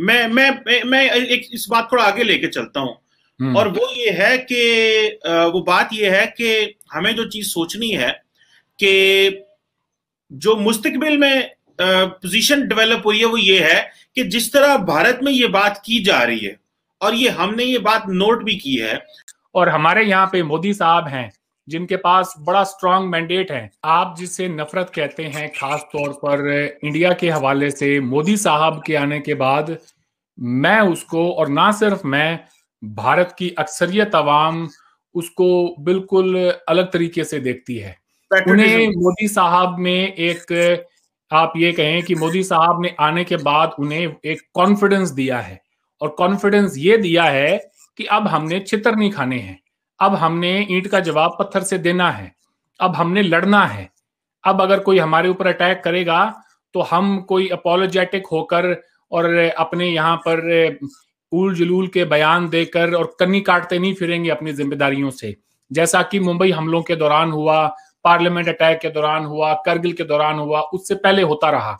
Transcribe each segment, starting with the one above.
मैं मैं मैं एक इस बात को आगे लेके चलता हूँ हम्म। और वो ये है कि वो बात ये है कि हमें जो चीज सोचनी है कि जो मुस्तकबिल में पोजीशन डेवलप हुई है वो ये है कि जिस तरह भारत में ये बात की जा रही है और ये हमने ये बात नोट भी की है और हमारे यहाँ पे मोदी साहब हैं जिनके पास बड़ा स्ट्रांग मैंडेट है आप जिसे नफरत कहते हैं खास तौर पर इंडिया के हवाले से मोदी साहब के आने के बाद मैं उसको और ना सिर्फ मैं भारत की अक्सरियत आवाम उसको बिल्कुल अलग तरीके से देखती है उन्हें मोदी साहब में एक आप ये कहें कि मोदी साहब ने आने के बाद उन्हें एक कॉन्फिडेंस दिया है और कॉन्फिडेंस ये दिया है कि अब हमने छितर नहीं खाने हैं अब हमने ईंट का जवाब पत्थर से देना है अब हमने लड़ना है अब अगर कोई हमारे ऊपर अटैक करेगा तो हम कोई अपोलोजेटिक होकर और अपने यहाँ पर उल जुलूल के बयान देकर और कन्नी काटते नहीं फिरेंगे अपनी जिम्मेदारियों से जैसा कि मुंबई हमलों के दौरान हुआ पार्लियामेंट अटैक के दौरान हुआ करगिल के दौरान हुआ उससे पहले होता रहा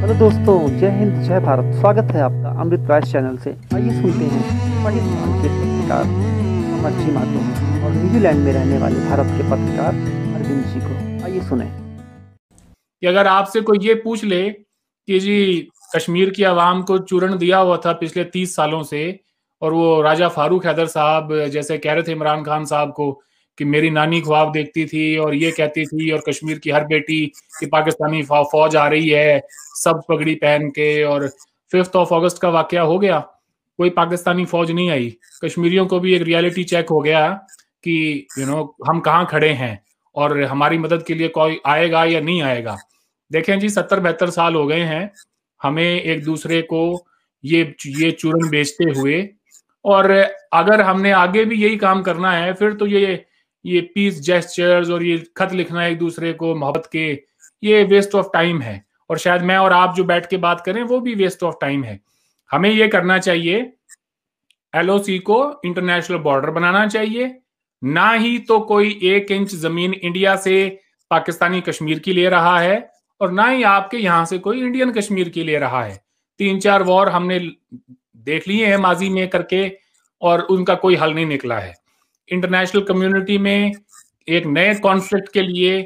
हेलो दोस्तों जय हिंद जय भारत स्वागत है आपका अमृत राज चैनल से आइए सुनते हैं मच्छी मातो और न्यूजीलैंड में रहने वाले भारत के पत्रकार अरविंद जी को आइए सुने कि अगर आपसे कोई ये पूछ ले कि जी कश्मीर की आवाम को चूरण दिया हुआ था पिछले तीस सालों से और वो राजा फारूक हैदर साहब जैसे कह रहे थे इमरान खान साहब को कि मेरी नानी ख्वाब देखती थी और ये कहती थी और कश्मीर की हर बेटी कि पाकिस्तानी फौज आ रही है सब पगड़ी पहन के और फिफ्थ ऑफ अगस्त का वाक्य हो गया कोई पाकिस्तानी फौज नहीं आई कश्मीरियों को भी एक रियलिटी चेक हो गया कि यू you नो know, हम कहाँ खड़े हैं और हमारी मदद के लिए कोई आएगा या नहीं आएगा देखें जी सत्तर बहत्तर साल हो गए हैं हमें एक दूसरे को ये ये चूरन बेचते हुए और अगर हमने आगे भी यही काम करना है फिर तो ये ये पीस जेस्टर्स और ये खत लिखना एक दूसरे को मोहब्बत के ये वेस्ट ऑफ टाइम है और शायद मैं और आप जो बैठ के बात करें वो भी वेस्ट ऑफ टाइम है हमें ये करना चाहिए एलओसी को इंटरनेशनल बॉर्डर बनाना चाहिए ना ही तो कोई एक इंच जमीन इंडिया से पाकिस्तानी कश्मीर की ले रहा है और ना ही आपके यहां से कोई इंडियन कश्मीर की ले रहा है तीन चार वॉर हमने देख लिए हैं माजी में करके और उनका कोई हल नहीं निकला है इंटरनेशनल कम्युनिटी में एक नए कॉन्फ्लिक्ट के लिए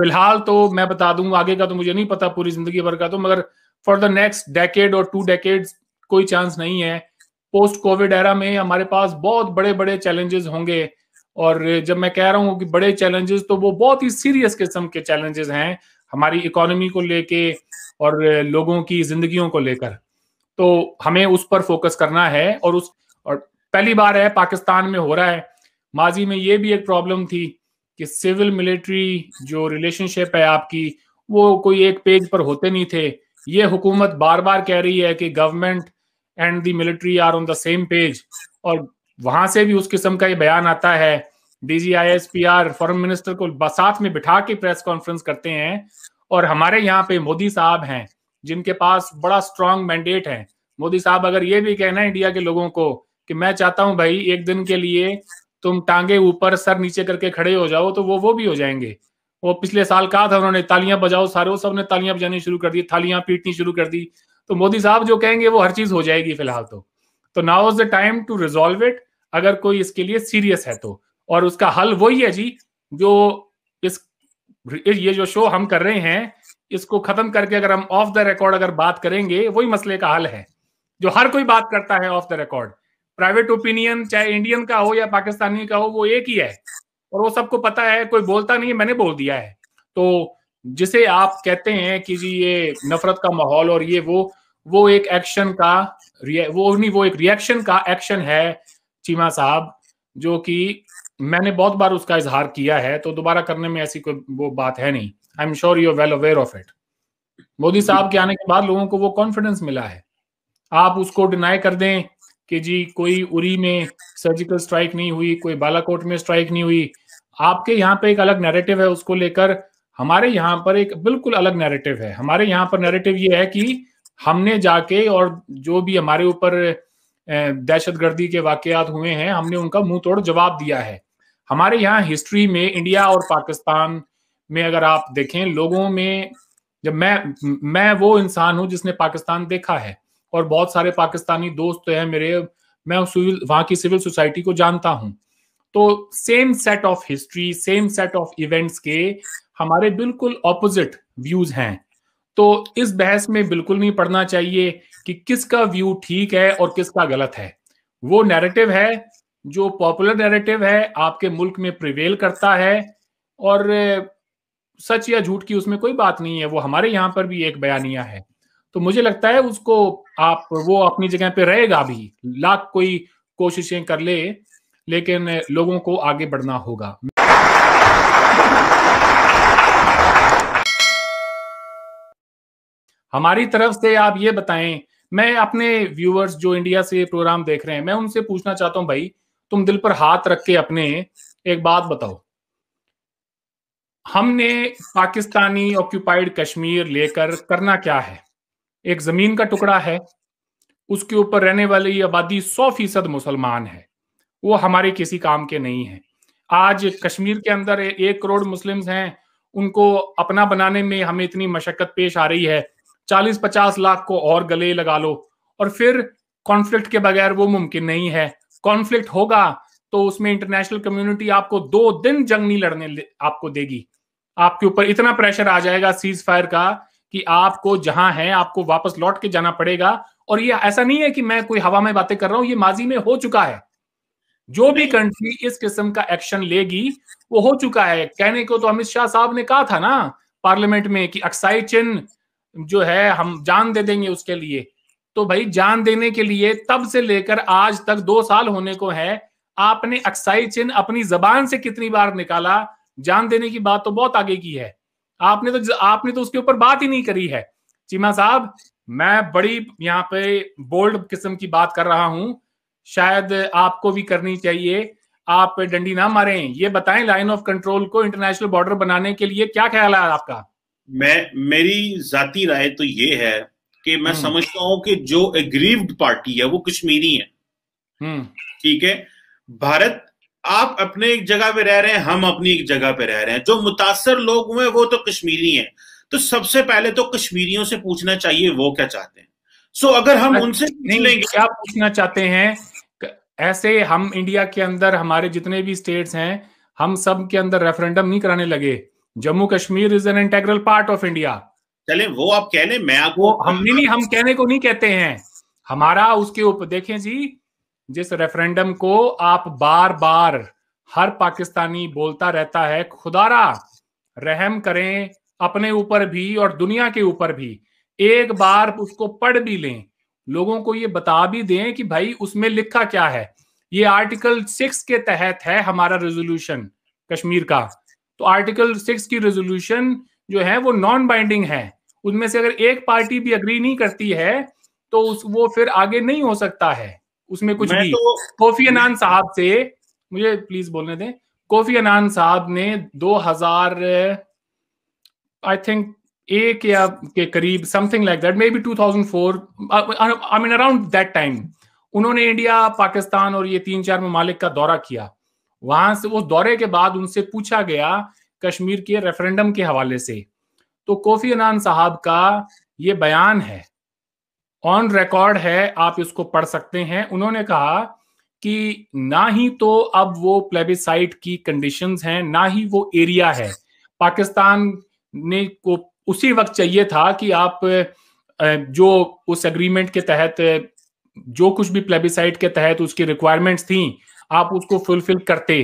फिलहाल तो मैं बता दूंगा आगे का तो मुझे नहीं पता पूरी जिंदगी भर का तो मगर for the next decade or two decade कोई चांस नहीं है पोस्ट कोविड एरा में हमारे पास बहुत बड़े बड़े चैलेंजेस होंगे और जब मैं कह रहा हूँ कि बड़े चैलेंजेस तो वो बहुत ही सीरियस किस्म के चैलेंजेस हैं हमारी इकोनॉमी को लेके और लोगों की जिंदगियों को लेकर तो हमें उस पर फोकस करना है और उस और पहली बार है पाकिस्तान में हो रहा है माजी में ये भी एक प्रॉब्लम थी कि सिविल मिलिट्री जो रिलेशनशिप है आपकी वो कोई एक पेज पर होते नहीं थे ये हुकूमत बार बार कह रही है कि government and the military are on the same page और वहां से भी उस किस्म का ये बयान आता है डीजीआईएसपीआर फॉरेन मिनिस्टर को साथ में बिठा के प्रेस कॉन्फ्रेंस करते हैं और हमारे यहाँ पे मोदी साहब हैं जिनके पास बड़ा स्ट्रांग मैंडेट है मोदी साहब अगर ये भी कहना है इंडिया के लोगों को कि मैं चाहता हूं भाई एक दिन के लिए तुम टांगे ऊपर सर नीचे करके खड़े हो जाओ तो वो वो भी हो जाएंगे वो पिछले साल कहा था उन्होंने तालियां बजाओ सारे वो सब ने तालियां बजानी शुरू कर दी थालियां पीटनी शुरू कर दी तो मोदी साहब जो कहेंगे वो हर चीज हो जाएगी फिलहाल तो तो now is the time to resolve it अगर कोई इसके लिए सीरियस है तो और उसका हल वही है जी जो इस ये जो शो हम कर रहे हैं इसको खत्म करके अगर हम ऑफ द रिकॉर्ड अगर बात करेंगे वही मसले का हल है जो हर कोई बात करता है off the record private opinion चाहे इंडियन का हो या पाकिस्तानी का हो वो एक ही है और वो सबको पता है कोई बोलता नहीं है मैंने बोल दिया है तो जिसे आप कहते हैं कि जी ये नफरत का माहौल और ये वो वो एक एक्शन का वो नहीं वो एक रिएक्शन का एक्शन है चीमा साहब जो कि मैंने बहुत बार उसका इजहार किया है तो दोबारा करने में ऐसी कोई वो बात है नहीं I am sure you well aware of it Modi साहब के आने के बाद लोगों को वो कॉन्फिडेंस मिला है आप उसको डिनाई कर दें कि जी कोई उरी में सर्जिकल स्ट्राइक नहीं हुई कोई बालाकोट में स्ट्राइक नहीं हुई आपके यहाँ पे एक अलग नैरेटिव है उसको लेकर हमारे यहाँ पर एक बिल्कुल अलग नैरेटिव है हमारे यहाँ पर नैरेटिव ये है कि हमने जाके और जो भी हमारे ऊपर दहशत गर्दी के वाकयात हुए हैं हमने उनका मुंह तोड़ जवाब दिया है हमारे यहाँ हिस्ट्री में इंडिया और पाकिस्तान में अगर आप देखें लोगों में जब मैं मैं वो इंसान हूं जिसने पाकिस्तान देखा है और बहुत सारे पाकिस्तानी दोस्त हैं मेरे मैं वहां की सिविल सोसाइटी को जानता हूं तो same set of history same set of events के हमारे बिल्कुल ऑपोजिट व्यूज हैं तो इस बहस में बिल्कुल नहीं पढ़ना चाहिए कि किसका व्यू ठीक है और किसका गलत है वो नैरेटिव है जो पॉपुलर नैरेटिव है आपके मुल्क में प्रिवेल करता है और सच या झूठ की उसमें कोई बात नहीं है वो हमारे यहाँ पर भी एक बयानिया है तो मुझे लगता है उसको आप वो अपनी जगह पे रहेगा भी लाख कोई कोशिशें कर ले लेकिन लोगों को आगे बढ़ना होगा हमारी तरफ से आप ये बताएं मैं अपने व्यूअर्स जो इंडिया से प्रोग्राम देख रहे हैं मैं उनसे पूछना चाहता हूं भाई तुम दिल पर हाथ रख के अपने एक बात बताओ हमने पाकिस्तानी ऑक्यूपाइड कश्मीर लेकर करना क्या है एक जमीन का टुकड़ा है उसके ऊपर रहने वाली आबादी सौ फीसद मुसलमान है वो हमारे किसी काम के नहीं है आज कश्मीर के अंदर एक करोड़ मुस्लिम्स हैं उनको अपना बनाने में हमें इतनी मशक्कत पेश आ रही है चालीस पचास लाख को और गले लगा लो और फिर कॉन्फ्लिक्ट के बगैर वो मुमकिन नहीं है कॉन्फ्लिक्ट होगा तो उसमें इंटरनेशनल कम्युनिटी आपको दो दिन जंग नहीं लड़ने आपको देगी आपके ऊपर इतना प्रेशर आ जाएगा सीज फायर का कि आपको जहां है आपको वापस लौट के जाना पड़ेगा और ये ऐसा नहीं है कि मैं कोई हवा में बातें कर रहा हूं ये माजी में हो चुका है जो भी कंट्री इस किस्म का एक्शन लेगी वो हो चुका है कहने को तो अमित शाह साहब ने कहा था ना पार्लियामेंट में कि अक्साई चिन्ह जो है हम जान दे देंगे उसके लिए तो भाई जान देने के लिए तब से लेकर आज तक दो साल होने को है आपने अक्साई चिन्ह अपनी जबान से कितनी बार निकाला जान देने की बात तो बहुत आगे की है आपने तो आपने तो उसके ऊपर बात ही नहीं करी है चीमा साहब मैं बड़ी यहाँ पे बोल्ड किस्म की बात कर रहा हूं शायद आपको भी करनी चाहिए आप डंडी ना मारें ये बताएं लाइन ऑफ कंट्रोल को इंटरनेशनल बॉर्डर बनाने के लिए क्या ख्याल है आपका मैं मेरी जाती राय तो ये है कि मैं हम्म। समझता हूं कि जो एग्रीव्ड पार्टी है वो कश्मीरी है हम्म। ठीक है भारत आप अपने एक जगह पे रह रहे हैं हम अपनी एक जगह पे रह रहे हैं जो मुतासर लोग हुए वो तो कश्मीरी हैं तो सबसे पहले तो कश्मीरियों से पूछना चाहिए वो क्या चाहते हैं सो so, अगर हम अच्छा, उनसे नहीं लेंगे क्या पूछना चाहते हैं ऐसे हम इंडिया के अंदर हमारे जितने भी स्टेट्स हैं हम सब के अंदर रेफरेंडम नहीं कराने लगे Jammu Kashmir is an integral part of India चले वो आप कहने मैं आपको हम नहीं नहीं हम कहने को नहीं कहते हैं हमारा उसके ऊपर देखें जी जिस रेफरेंडम को आप बार बार हर पाकिस्तानी बोलता रहता है खुदारा रहम करें अपने ऊपर भी और दुनिया के ऊपर भी एक बार उसको पढ़ भी लें लोगों को ये बता भी दें कि भाई उसमें लिखा क्या है ये आर्टिकल सिक्स के तहत है हमारा रेजोल्यूशन कश्मीर का तो आर्टिकल सिक्स की रेजोल्यूशन जो है वो नॉन बाइंडिंग है उनमें से अगर एक पार्टी भी अग्री नहीं करती है तो उस वो फिर आगे नहीं हो सकता है उसमें कुछ भी तो... कोफी अनान साहब से मुझे प्लीज बोलने दें कोफी अनान साहब ने 2000 आई थिंक एक या के करीब something like that maybe 2004 I mean around that time उन्होंने इंडिया पाकिस्तान और ये तीन चार ममालिक का दौरा किया वहां से उस दौरे के बाद उनसे पूछा गया कश्मीर के रेफरेंडम के हवाले से तो कोफी अनान साहब का ये बयान है ऑन रिकॉर्ड है आप इसको पढ़ सकते हैं उन्होंने कहा कि ना ही तो अब वो प्लेबिसाइट की कंडीशंस हैं ना ही वो एरिया है पाकिस्तान ने को उसी वक्त चाहिए था कि आप जो उस एग्रीमेंट के तहत जो कुछ भी प्लेबिसाइट के तहत उसकी रिक्वायरमेंट्स थी आप उसको फुलफिल करते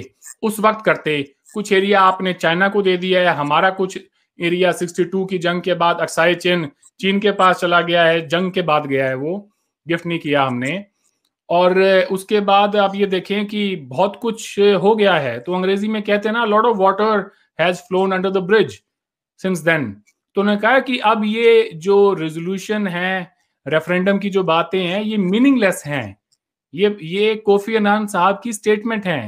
उस वक्त करते कुछ एरिया आपने चाइना को दे दिया है हमारा कुछ एरिया 62 की जंग के बाद अक्साई चीन चीन के पास चला गया है जंग के बाद गया है वो गिफ्ट नहीं किया हमने और उसके बाद आप ये देखें कि बहुत कुछ हो गया है तो अंग्रेजी में कहते हैं ना lot of water has flown under the bridge since then तो उन्होंने कहा कि अब ये जो रेजोल्यूशन है रेफरेंडम की जो बातें हैं ये मीनिंगलेस हैं ये ये कोफी अनान साहब की स्टेटमेंट है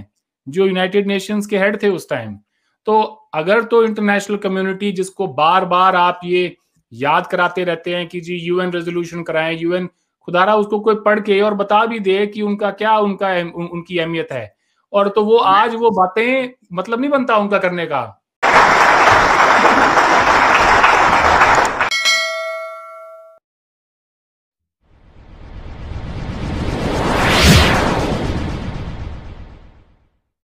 जो यूनाइटेड नेशंस के हेड थे उस टाइम तो अगर तो इंटरनेशनल कम्युनिटी जिसको बार बार आप ये याद कराते रहते हैं कि जी यूएन रेजोल्यूशन कराएं यूएन खुदारा उसको कोई पढ़ के और बता भी दे कि उनका क्या उनका उन, उनकी अहमियत है और तो वो आज वो बातें मतलब नहीं बनता उनका करने का